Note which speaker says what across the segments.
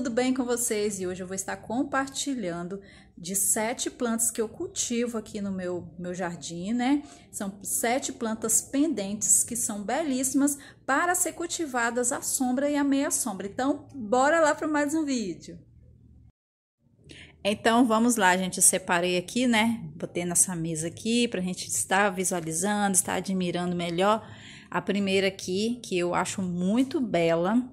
Speaker 1: tudo bem com vocês? E hoje eu vou estar compartilhando de sete plantas que eu cultivo aqui no meu, meu jardim, né? São sete plantas pendentes que são belíssimas para ser cultivadas à sombra e à meia sombra. Então, bora lá para mais um vídeo! Então, vamos lá, gente. Eu separei aqui, né? Botei nessa mesa aqui para a gente estar visualizando, estar admirando melhor. A primeira aqui, que eu acho muito bela,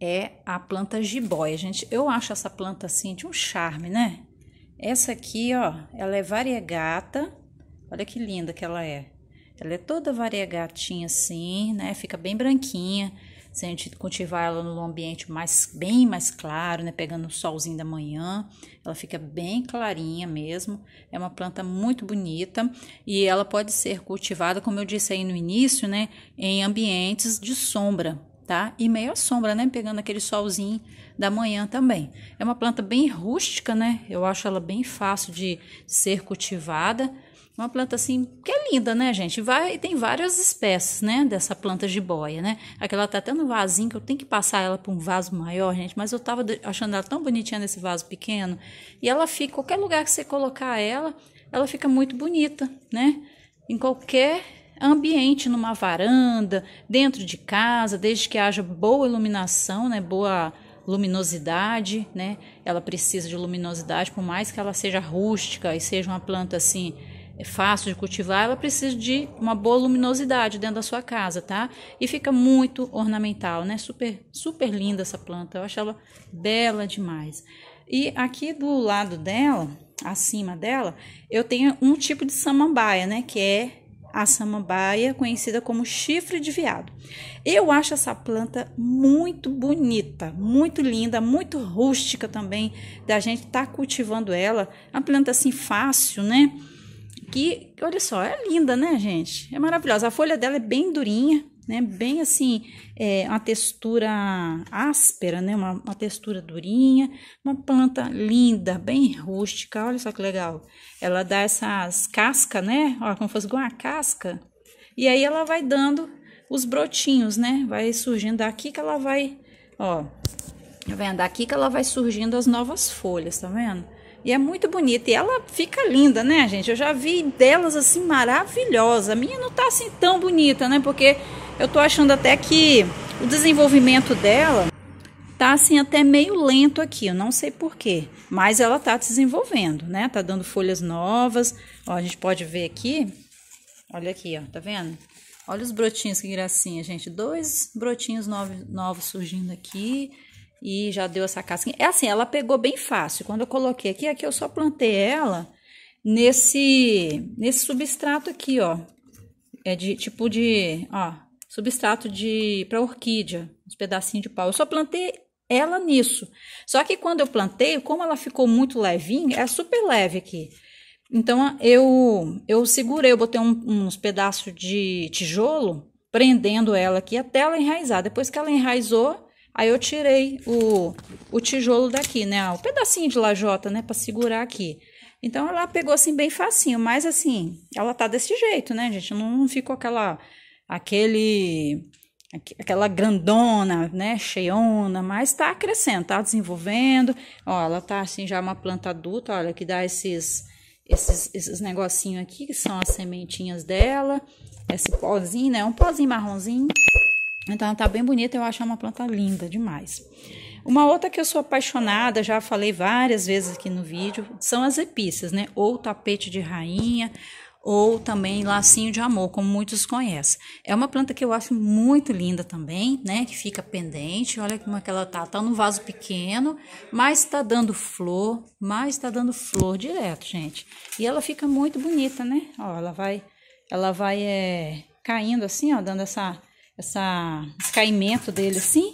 Speaker 1: é a planta jiboia. Gente, eu acho essa planta assim de um charme, né? Essa aqui, ó, ela é variegata. Olha que linda que ela é. Ela é toda variegatinha assim, né? Fica bem branquinha. Se a gente cultivar ela num ambiente mais, bem mais claro, né? Pegando o solzinho da manhã, ela fica bem clarinha mesmo. É uma planta muito bonita e ela pode ser cultivada, como eu disse aí no início, né? Em ambientes de sombra, tá? E meio à sombra, né? Pegando aquele solzinho da manhã também. É uma planta bem rústica, né? Eu acho ela bem fácil de ser cultivada. Uma planta assim que é linda, né, gente? Vai, tem várias espécies, né, dessa planta boia né? Aquela tá até no vasinho que eu tenho que passar ela para um vaso maior, gente, mas eu tava achando ela tão bonitinha nesse vaso pequeno, e ela fica qualquer lugar que você colocar ela, ela fica muito bonita, né? Em qualquer ambiente numa varanda, dentro de casa, desde que haja boa iluminação, né, boa luminosidade, né? Ela precisa de luminosidade, por mais que ela seja rústica e seja uma planta assim é fácil de cultivar, ela precisa de uma boa luminosidade dentro da sua casa, tá? E fica muito ornamental, né? Super super linda essa planta, eu acho ela bela demais. E aqui do lado dela, acima dela, eu tenho um tipo de samambaia, né, que é a samambaia, conhecida como chifre de veado. Eu acho essa planta muito bonita, muito linda, muito rústica também, da gente estar tá cultivando ela. É uma planta assim fácil, né? Que, olha só, é linda, né, gente? É maravilhosa. A folha dela é bem durinha, né? Bem assim, é, uma textura áspera, né? Uma, uma, textura durinha, uma planta linda, bem rústica. Olha só que legal. Ela dá essas cascas, né? Ó, como fosse uma casca. E aí ela vai dando os brotinhos, né? Vai surgindo daqui que ela vai, ó, tá vendo? Daqui que ela vai surgindo as novas folhas, tá vendo? E é muito bonita. E ela fica linda, né, gente? Eu já vi delas assim maravilhosa. A minha não tá assim tão bonita, né? Porque eu tô achando até que o desenvolvimento dela tá assim até meio lento aqui, eu não sei porquê, mas ela tá desenvolvendo, né? Tá dando folhas novas, ó, a gente pode ver aqui, olha aqui, ó, tá vendo? Olha os brotinhos, que gracinha, gente, dois brotinhos novos, novos surgindo aqui e já deu essa casquinha. É assim, ela pegou bem fácil, quando eu coloquei aqui, aqui eu só plantei ela nesse, nesse substrato aqui, ó, é de tipo de, ó, substrato de para orquídea, uns pedacinhos de pau. Eu só plantei ela nisso. Só que quando eu plantei, como ela ficou muito levinha, é super leve aqui. Então eu eu segurei, eu botei um, uns pedaços de tijolo prendendo ela aqui até ela enraizar. Depois que ela enraizou, aí eu tirei o, o tijolo daqui, né? O pedacinho de lajota, né, para segurar aqui. Então ela pegou assim bem facinho, mas assim, ela tá desse jeito, né, gente? Não, não ficou aquela aquele aquela grandona, né, cheiona, mas está crescendo, está desenvolvendo. Ó, ela tá assim já uma planta adulta, olha que dá esses esses esses negocinho aqui que são as sementinhas dela, esse pozinho, né, um pozinho marronzinho. Então tá bem bonita, eu acho uma planta linda demais. Uma outra que eu sou apaixonada, já falei várias vezes aqui no vídeo, são as epícias, né? Ou tapete de rainha, ou também lacinho de amor, como muitos conhecem. É uma planta que eu acho muito linda também, né? Que fica pendente. Olha como é que ela tá. Tá num vaso pequeno, mas tá dando flor, mas tá dando flor direto, gente. E ela fica muito bonita, né? Ó, ela vai, ela vai é, caindo assim, ó, dando essa, essa esse caimento dele assim.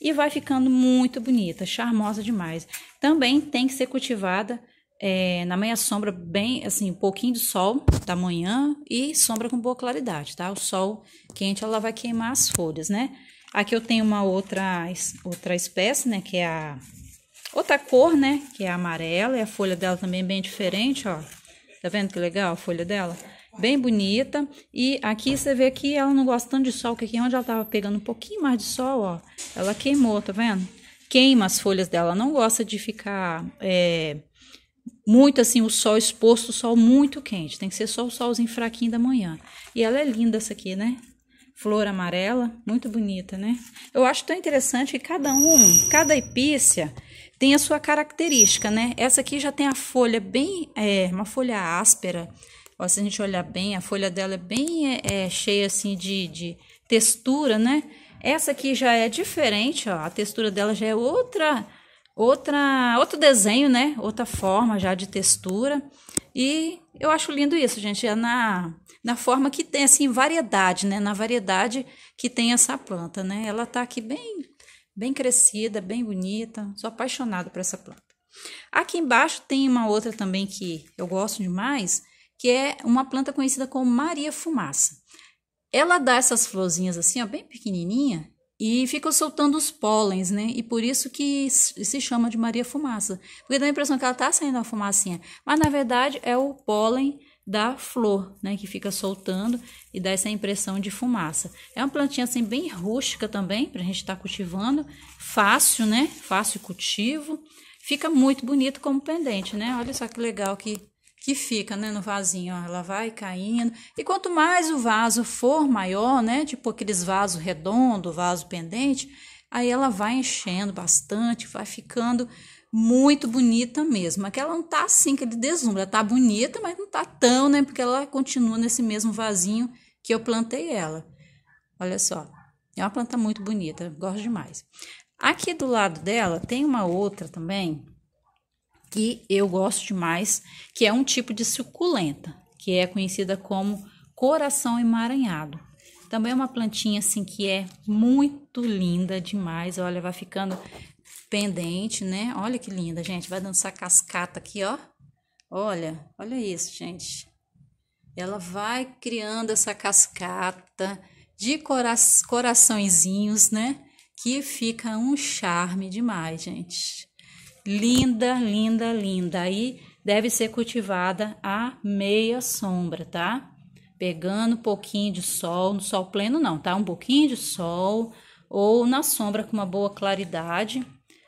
Speaker 1: E vai ficando muito bonita, charmosa demais. Também tem que ser cultivada é, na meia sombra, bem assim, um pouquinho de sol da manhã e sombra com boa claridade, tá? O sol quente ela vai queimar as folhas, né? Aqui eu tenho uma outra, outra espécie, né? Que é a outra cor, né? Que é a amarela e a folha dela também é bem diferente, ó. Tá vendo que legal a folha dela? Bem bonita. E aqui você vê que ela não gosta tanto de sol, que aqui onde ela tava pegando um pouquinho mais de sol, ó, ela queimou, tá vendo? Queima as folhas dela, não gosta de ficar. É, muito assim o sol exposto, o sol muito quente. Tem que ser só o solzinho fraquinho da manhã. E ela é linda essa aqui, né? Flor amarela, muito bonita, né? Eu acho tão interessante que cada um, cada epícia tem a sua característica, né? Essa aqui já tem a folha bem, é, uma folha áspera. Ó, se a gente olhar bem, a folha dela é bem é, é cheia assim de, de textura, né? Essa aqui já é diferente, ó. A textura dela já é outra outra outro desenho, né? Outra forma já de textura. E eu acho lindo isso, gente. É na, na forma que tem, assim, variedade, né? Na variedade que tem essa planta, né? Ela tá aqui bem, bem crescida, bem bonita. Sou apaixonada por essa planta. Aqui embaixo tem uma outra também que eu gosto demais, que é uma planta conhecida como Maria Fumaça. Ela dá essas florzinhas assim, ó, bem pequenininha, e ficam soltando os pólens, né? E por isso que se chama de Maria Fumaça, porque dá a impressão que ela está saindo a fumacinha, mas na verdade é o pólen da flor, né, que fica soltando e dá essa impressão de fumaça. É uma plantinha assim bem rústica também para a gente estar tá cultivando, fácil, né? Fácil cultivo. Fica muito bonito como pendente, né? Olha só que legal que que fica né, no vasinho, ó, ela vai caindo. E quanto mais o vaso for maior, né, tipo aqueles vasos redondos, vaso pendente, aí ela vai enchendo bastante, vai ficando muito bonita mesmo. Aquela não tá assim, ele deslumbre, ela tá bonita, mas não tá tão, né, porque ela continua nesse mesmo vasinho que eu plantei ela. Olha só, é uma planta muito bonita, gosto demais. Aqui do lado dela tem uma outra também, que eu gosto demais, que é um tipo de suculenta, que é conhecida como coração emaranhado. Também é uma plantinha assim que é muito linda demais. Olha, vai ficando pendente, né? Olha que linda, gente. Vai dando essa cascata aqui, ó. Olha, olha isso, gente. Ela vai criando essa cascata de cora coraçõezinhos, né? Que fica um charme demais, gente linda, linda, linda. Aí deve ser cultivada a meia sombra, tá? Pegando um pouquinho de sol, no sol pleno não, tá? Um pouquinho de sol ou na sombra com uma boa claridade,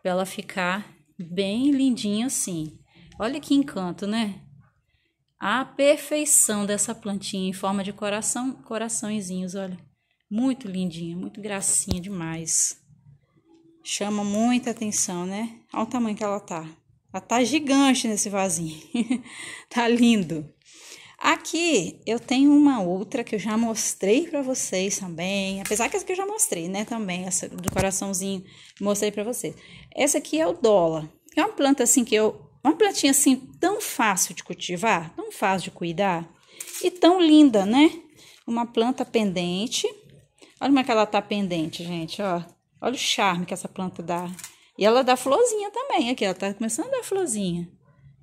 Speaker 1: para ela ficar bem lindinha assim. Olha que encanto, né? A perfeição dessa plantinha em forma de coração, coraçõezinhos, olha. Muito lindinha, muito gracinha demais chama muita atenção, né? Olha o tamanho que ela tá. Ela tá gigante nesse vasinho. tá lindo. Aqui eu tenho uma outra que eu já mostrei para vocês também, apesar que essa que eu já mostrei, né, também, essa do coraçãozinho, mostrei para vocês. Essa aqui é o dólar. É uma planta assim que eu, uma plantinha assim tão fácil de cultivar, tão fácil de cuidar e tão linda, né? Uma planta pendente. Olha como é que ela tá pendente, gente, ó. Olha o charme que essa planta dá. E ela dá florzinha também. Aqui, ela tá começando a dar florzinha.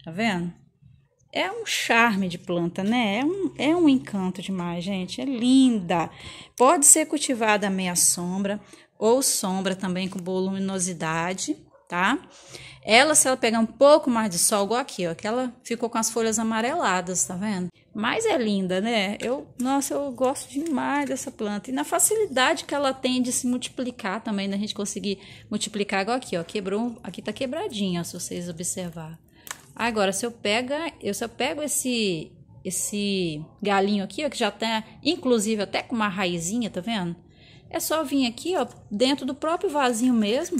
Speaker 1: Tá vendo? É um charme de planta, né? É um, é um encanto demais, gente. É linda. Pode ser cultivada meia sombra ou sombra também com boa luminosidade, tá? Ela, se ela pegar um pouco mais de sol, igual aqui, ó, que ela ficou com as folhas amareladas, tá vendo? Mas é linda, né? Eu, nossa, eu gosto demais dessa planta. E na facilidade que ela tem de se multiplicar também, da né? gente conseguir multiplicar, igual aqui, ó, quebrou, aqui tá quebradinha, ó, se vocês observar. Agora, se eu, pega, eu, se eu pego esse, esse galinho aqui, ó, que já tá, inclusive, até com uma raizinha, tá vendo? É só vir aqui, ó, dentro do próprio vasinho mesmo,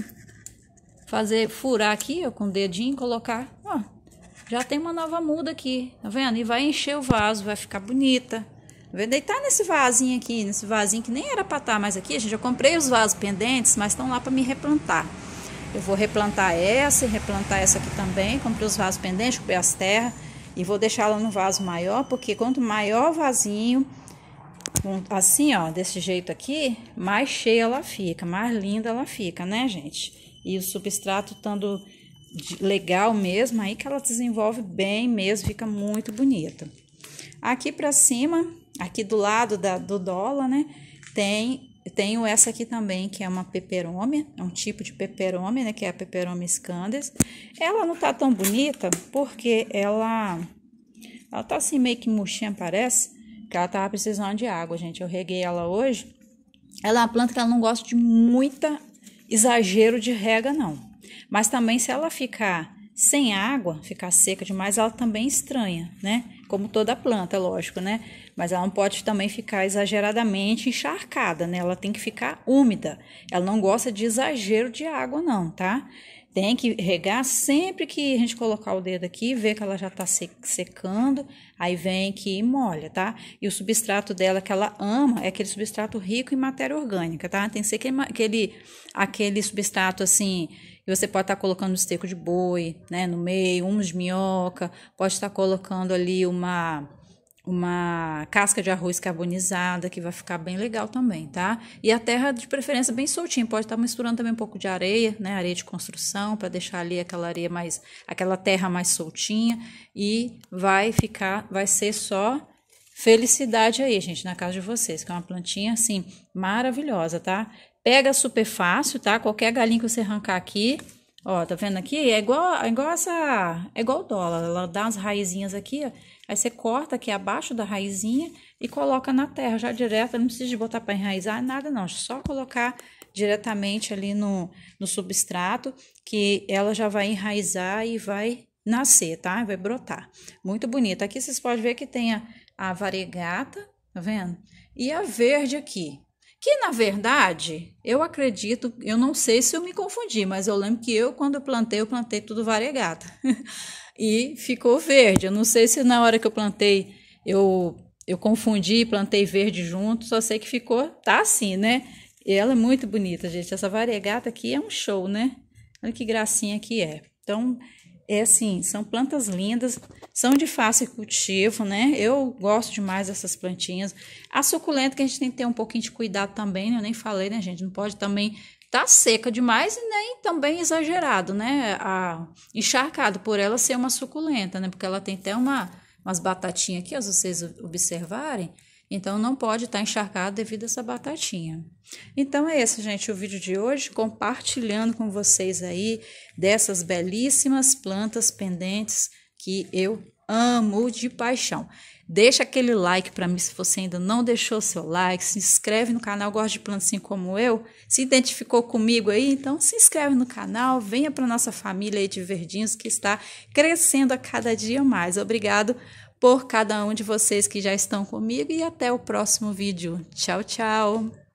Speaker 1: fazer, furar aqui, ó, com o dedinho, colocar, ó, já tem uma nova muda aqui, tá vendo? E vai encher o vaso, vai ficar bonita. Tá deitar tá nesse vasinho aqui, nesse vasinho que nem era pra estar tá mais aqui. Gente, eu comprei os vasos pendentes, mas estão lá para me replantar. Eu vou replantar essa e replantar essa aqui também. Comprei os vasos pendentes, comprei as terras e vou deixá-la no vaso maior, porque quanto maior o vasinho, assim, ó, desse jeito aqui, mais cheia ela fica, mais linda ela fica, né, gente? e o substrato estando legal mesmo, aí que ela desenvolve bem mesmo, fica muito bonita. Aqui para cima, aqui do lado da, do dólar, né, tem tenho essa aqui também, que é uma peperômia, é um tipo de peperômia, né, que é a peperômia scandens. Ela não tá tão bonita porque ela ela tá assim meio que murchinha, parece, que ela tava precisando de água, gente. Eu reguei ela hoje. Ela é uma planta que ela não gosta de muita exagero de rega, não. Mas também se ela ficar sem água, ficar seca demais, ela também estranha, né? Como toda planta, é lógico, né? Mas ela não pode também ficar exageradamente encharcada, né? Ela tem que ficar úmida. Ela não gosta de exagero de água, não, tá? Tem que regar sempre que a gente colocar o dedo aqui, ver que ela já está secando, aí vem que molha, tá? E o substrato dela que ela ama é aquele substrato rico em matéria orgânica, tá? Tem que ser aquele, aquele substrato assim, que você pode estar tá colocando um esterco de boi, né, no meio, uns de minhoca, pode estar tá colocando ali uma uma casca de arroz carbonizada, que vai ficar bem legal também, tá? E a terra, de preferência, bem soltinha. Pode estar tá misturando também um pouco de areia, né? Areia de construção, para deixar ali aquela areia mais... Aquela terra mais soltinha. E vai ficar... Vai ser só felicidade aí, gente, na casa de vocês. Que é uma plantinha, assim, maravilhosa, tá? Pega super fácil, tá? Qualquer galinha que você arrancar aqui Ó, tá vendo aqui? É igual, é igual essa, é igual o dólar. Ela dá umas raizinhas aqui, ó. Aí você corta aqui abaixo da raizinha e coloca na terra já direto. Não precisa de botar para enraizar nada, não. Só colocar diretamente ali no, no substrato que ela já vai enraizar e vai nascer, tá? Vai brotar. Muito bonita. Aqui vocês podem ver que tem a, a variegata, tá vendo? E a verde aqui, que na verdade, eu acredito, eu não sei se eu me confundi, mas eu lembro que eu, quando eu plantei, eu plantei tudo variegata e ficou verde. Eu não sei se na hora que eu plantei, eu, eu confundi e plantei verde junto, só sei que ficou, tá assim, né? E ela é muito bonita, gente. Essa variegata aqui é um show, né? Olha que gracinha que é. Então, é assim, são plantas lindas, são de fácil cultivo, né? Eu gosto demais dessas plantinhas. A suculenta que a gente tem que ter um pouquinho de cuidado também, né? eu nem falei, né, gente? Não pode também tá seca demais e nem também exagerado, né? A, encharcado por ela ser uma suculenta, né? Porque ela tem até uma, umas batatinhas aqui, ó, se vocês observarem. Então não pode estar tá encharcado devido a essa batatinha. Então é esse, gente, o vídeo de hoje, compartilhando com vocês aí dessas belíssimas plantas pendentes que eu amo de paixão. Deixa aquele like para mim se você ainda não deixou seu like, se inscreve no canal Gosta de Plantas assim como eu. Se identificou comigo aí, então se inscreve no canal, venha para nossa família aí de verdinhos que está crescendo a cada dia mais. Obrigado por cada um de vocês que já estão comigo e até o próximo vídeo. Tchau, tchau!